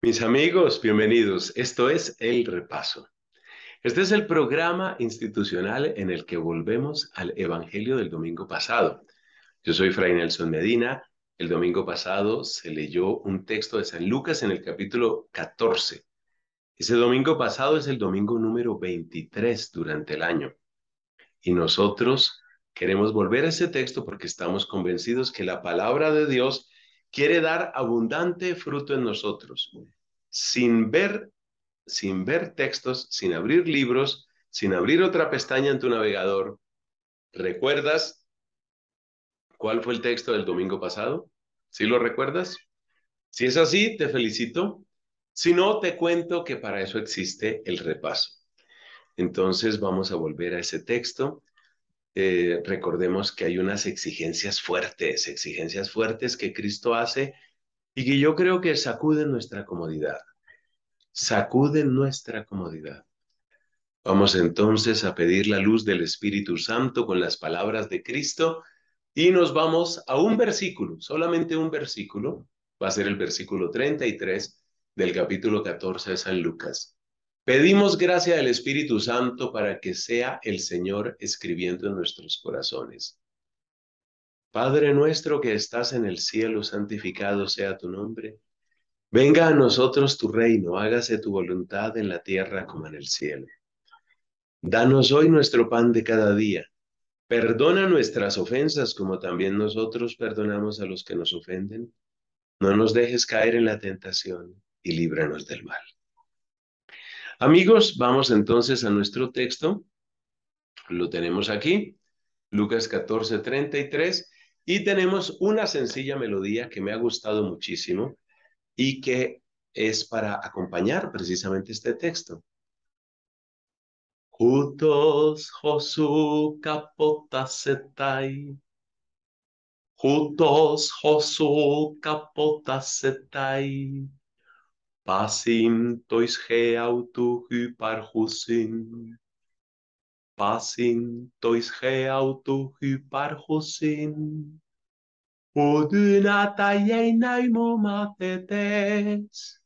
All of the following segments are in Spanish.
Mis amigos, bienvenidos. Esto es El Repaso. Este es el programa institucional en el que volvemos al Evangelio del domingo pasado. Yo soy Fray Nelson Medina. El domingo pasado se leyó un texto de San Lucas en el capítulo 14. Ese domingo pasado es el domingo número 23 durante el año. Y nosotros queremos volver a ese texto porque estamos convencidos que la palabra de Dios quiere dar abundante fruto en nosotros, sin ver, sin ver textos, sin abrir libros, sin abrir otra pestaña en tu navegador. ¿Recuerdas cuál fue el texto del domingo pasado? ¿Sí lo recuerdas? Si es así, te felicito. Si no, te cuento que para eso existe el repaso. Entonces vamos a volver a ese texto eh, recordemos que hay unas exigencias fuertes, exigencias fuertes que Cristo hace y que yo creo que sacuden nuestra comodidad, sacuden nuestra comodidad. Vamos entonces a pedir la luz del Espíritu Santo con las palabras de Cristo y nos vamos a un versículo, solamente un versículo, va a ser el versículo 33 del capítulo 14 de San Lucas. Pedimos gracia del Espíritu Santo para que sea el Señor escribiendo en nuestros corazones. Padre nuestro que estás en el cielo, santificado sea tu nombre. Venga a nosotros tu reino, hágase tu voluntad en la tierra como en el cielo. Danos hoy nuestro pan de cada día. Perdona nuestras ofensas como también nosotros perdonamos a los que nos ofenden. No nos dejes caer en la tentación y líbranos del mal. Amigos, vamos entonces a nuestro texto. Lo tenemos aquí, Lucas 14, 33, y tenemos una sencilla melodía que me ha gustado muchísimo y que es para acompañar precisamente este texto. Jutos Josu capotacetai. Jutos Josu capotacetai. Pasim toisge autu hyparhusin. Pasim toisge autu hyparhusin. Odunata naimo matetes.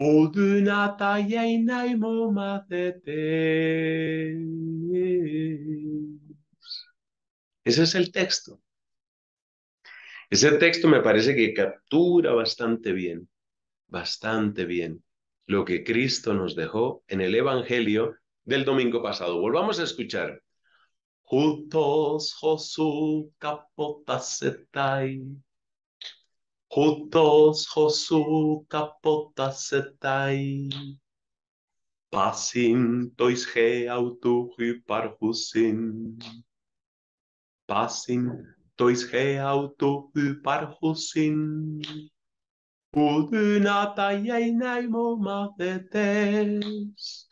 Odunata NAIMO matetes. Ese es el texto. Ese texto me parece que captura bastante bien bastante bien lo que Cristo nos dejó en el Evangelio del domingo pasado. Volvamos a escuchar. Juntos Josu capotasetai. Juntos Josu capotasetai. Pasin y autuhi Pasin tois toisge autuhi parhusin. Orduna tajjei näimomatetes.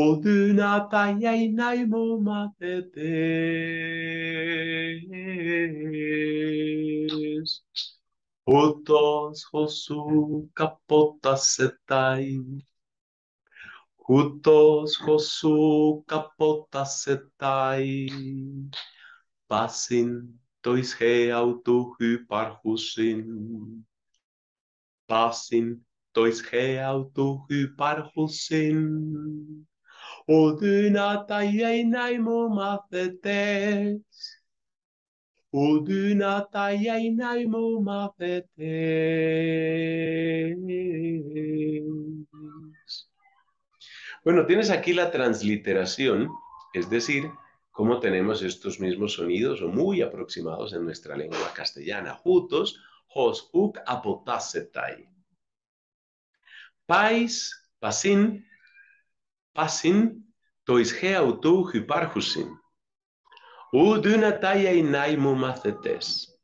Orduna tajjei näimomatetes. Hutos hosu kapotasetai. Hutos hosu kapotasetai. Pasin tois he autu hyparhusin. pasin tois real do ta Oduna macetes mathetes. Oduna mo Bueno, tienes aquí la transliteración, es decir, cómo tenemos estos mismos sonidos o muy aproximados en nuestra lengua castellana, juntos ως ουκ αποτάσσεται. πάεις, πασίν, πασίν το ισχέα ουτού υπάρχουσιν. Ου δυνατάει εινάι μου μαθητές.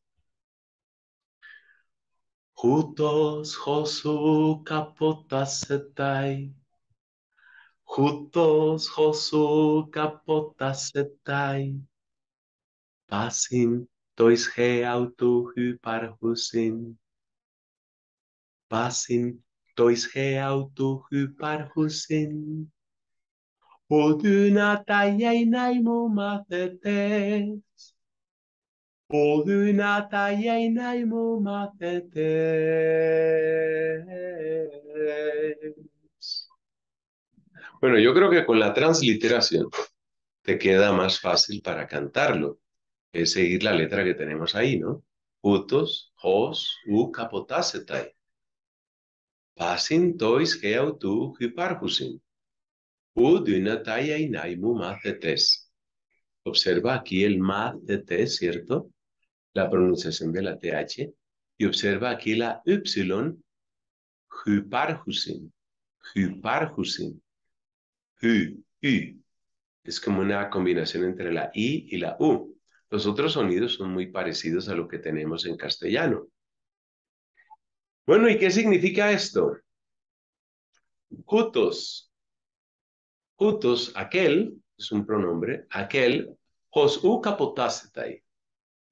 Χούτος ουκ καποτάσεται. Χούτος ουκ καποτάσεται. Πάσιν Tois ge auto hi par husin. Basin, Tois he auto hi par husin. Oduna tayay naimo mathetes. Oduna tayay mo Bueno, yo creo que con la transliteración te queda más fácil para cantarlo es seguir la letra que tenemos ahí, ¿no? Utos, hos, u capotasetai. Pasin tois geautu hyparhusin. U duinatai ainaimu macetes. Observa aquí el macetes, ¿cierto? La pronunciación de la TH. Y observa aquí la Y, hyparhusin. Hyparhusin. Hu, y. Es como una combinación entre la I y la U. Los otros sonidos son muy parecidos a lo que tenemos en castellano. Bueno, ¿y qué significa esto? Jutos. Jutos, aquel, es un pronombre, aquel,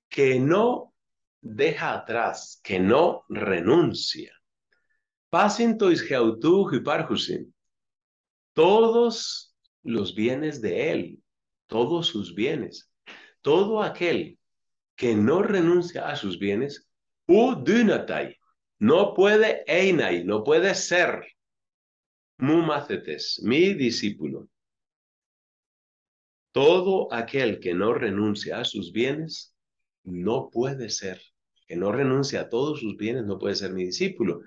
que no deja atrás, que no renuncia. tois geautú hiparjusin. Todos los bienes de él, todos sus bienes todo aquel que no renuncia a sus bienes, no puede einai, no puede ser mumacetes, mi discípulo. Todo aquel que no renuncia a sus bienes, no puede ser. Que no renuncia a todos sus bienes, no puede ser mi discípulo.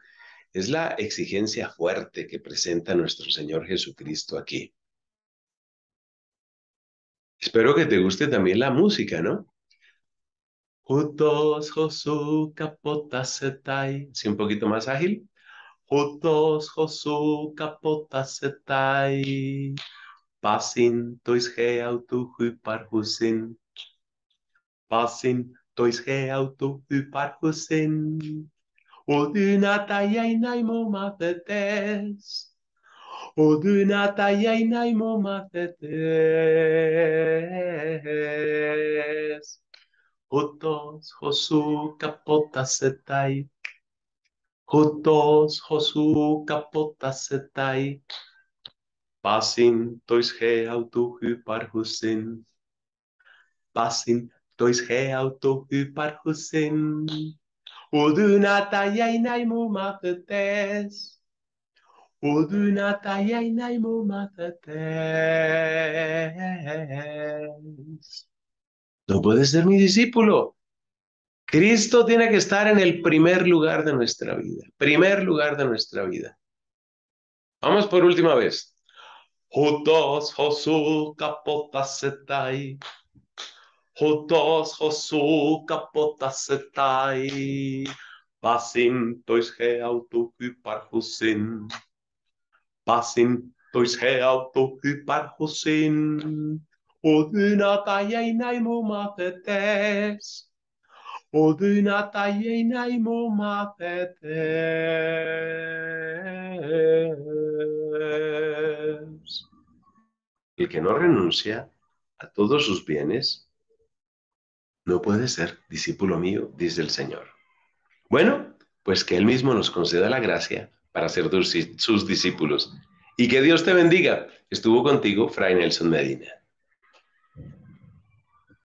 Es la exigencia fuerte que presenta nuestro Señor Jesucristo aquí. Espero que te guste también la música, ¿no? Juntos, Josu, capota, setai. Sí, un poquito más ágil. Juntos, Josu, capota, setai. Pasin, tois hui par husin. Pasin, toisge, hui par husin. tai naimo, matetes. odunata ei näin momatetes. Hotos hosu kapotasetai. Hotos hosu kapotasetai. Pasin tois he autu hyparhusin. Pasin tois he autu hyparhusin. Odunata ei näin momatetes. No puedes ser mi discípulo. Cristo tiene que estar en el primer lugar de nuestra vida. Primer lugar de nuestra vida. Vamos por última vez. Josu, el que no renuncia a todos sus bienes no puede ser discípulo mío, dice el Señor. Bueno, pues que Él mismo nos conceda la gracia para ser sus discípulos. Y que Dios te bendiga. Estuvo contigo Fray Nelson Medina.